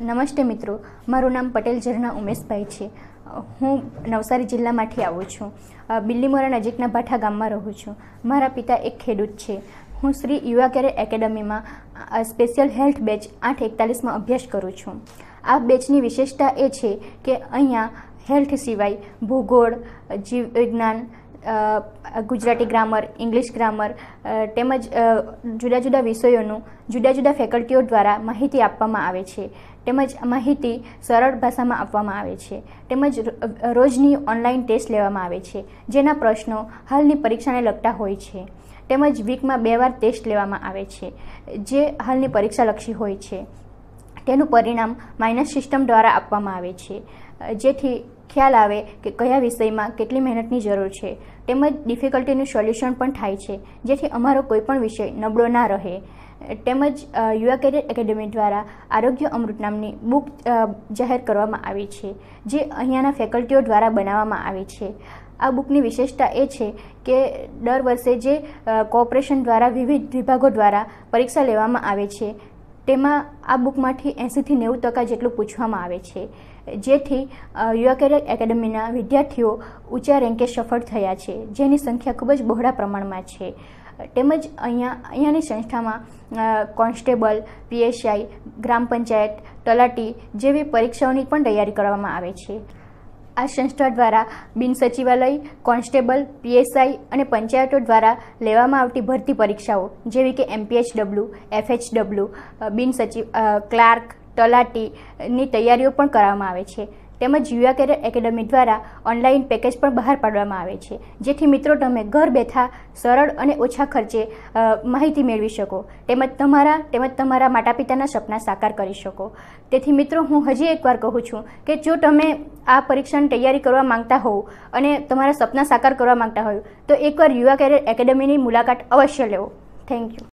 નમસ્તે મિત્રો મારું નામ પટેલ ઝરના ઉમેશભાઈ છે હું નવસારી જિલ્લામાંથી આવું છું બિલ્લીમોરા નજીકના ભાઠા ગામમાં રહું છું મારા પિતા એક ખેડૂત છે હું શ્રી યુવા કેરિયર એકેડમીમાં સ્પેશિયલ હેલ્થ બેચ આઠ એકતાલીસમાં અભ્યાસ કરું છું આ બેચની વિશેષતા એ છે કે અહીંયા હેલ્થ સિવાય ભૂગોળ જીવ વિજ્ઞાન ગુજરાતી ગ્રામર ઇંગ્લિશ ગ્રામર તેમજ જુદા જુદા વિષયોનું જુદા જુદા ફેકલ્ટીઓ દ્વારા માહિતી આપવામાં આવે છે તેમજ માહિતી સરળ ભાષામાં આપવામાં આવે છે તેમજ રોજની ઓનલાઈન ટેસ્ટ લેવામાં આવે છે જેના પ્રશ્નો હાલની પરીક્ષાને લગતા હોય છે તેમજ વીકમાં બે વાર ટેસ્ટ લેવામાં આવે છે જે હાલની પરીક્ષાલક્ષી હોય છે તેનું પરિણામ માઇનસ સિસ્ટમ દ્વારા આપવામાં આવે છે જેથી ખ્યાલ આવે કે કયા વિષયમાં કેટલી મહેનતની જરૂર છે તેમજ ડિફિકલ્ટીનું સોલ્યુશન પણ થાય છે જેથી અમારો કોઈપણ વિષય નબળો ના રહે તેમજ યુવા કેરિયર એકેડેમી દ્વારા આરોગ્ય અમૃત નામની બુક જાહેર કરવામાં આવી છે જે અહીંયાના ફેકલ્ટીઓ દ્વારા બનાવવામાં આવી છે આ બુકની વિશેષતા એ છે કે દર વર્ષે જે કોઓપરેશન દ્વારા વિવિધ વિભાગો દ્વારા પરીક્ષા લેવામાં આવે છે તેમાં આ બુકમાંથી એંસીથી નેવું ટકા જેટલું પૂછવામાં આવે છે જેથી યુવા કેરિયર એકેડમીના વિદ્યાર્થીઓ ઊંચા રેન્કે સફળ થયા છે જેની સંખ્યા ખૂબ જ બહોળા પ્રમાણમાં છે તેમજ અહીંયા અહીંયાની સંસ્થામાં કોન્સ્ટેબલ પીએસઆઈ ગ્રામ પંચાયત તલાટી જેવી પરીક્ષાઓની પણ તૈયારી કરવામાં આવે છે આ સંસ્થા દ્વારા બિન સચિવાલય કોન્સ્ટેબલ પીએસઆઈ અને પંચાયતો દ્વારા લેવામાં આવતી ભરતી પરીક્ષાઓ જેવી કે એમપીએચડબલ્યુ એફએચડબલ્યુ બિન સચિવ ક્લાર્ક તલાટીની તૈયારીઓ પણ કરવામાં આવે છે તેમજ યુવા કેરિયર એકેડમી દ્વારા ઓનલાઈન પેકેજ પણ બહાર પાડવામાં આવે છે જેથી મિત્રો તમે ઘર બેઠા સરળ અને ઓછા ખર્ચે માહિતી મેળવી શકો તેમજ તમારા તેમજ તમારા માતા પિતાના સપના સાકાર કરી શકો તેથી મિત્રો હું હજી એકવાર કહું છું કે જો તમે આ પરીક્ષાની તૈયારી કરવા માંગતા હોવ અને તમારા સપના સાકાર કરવા માંગતા હોય તો એકવાર યુવા કેરિયર એકેડમીની મુલાકાત અવશ્ય લેવો થેન્ક યુ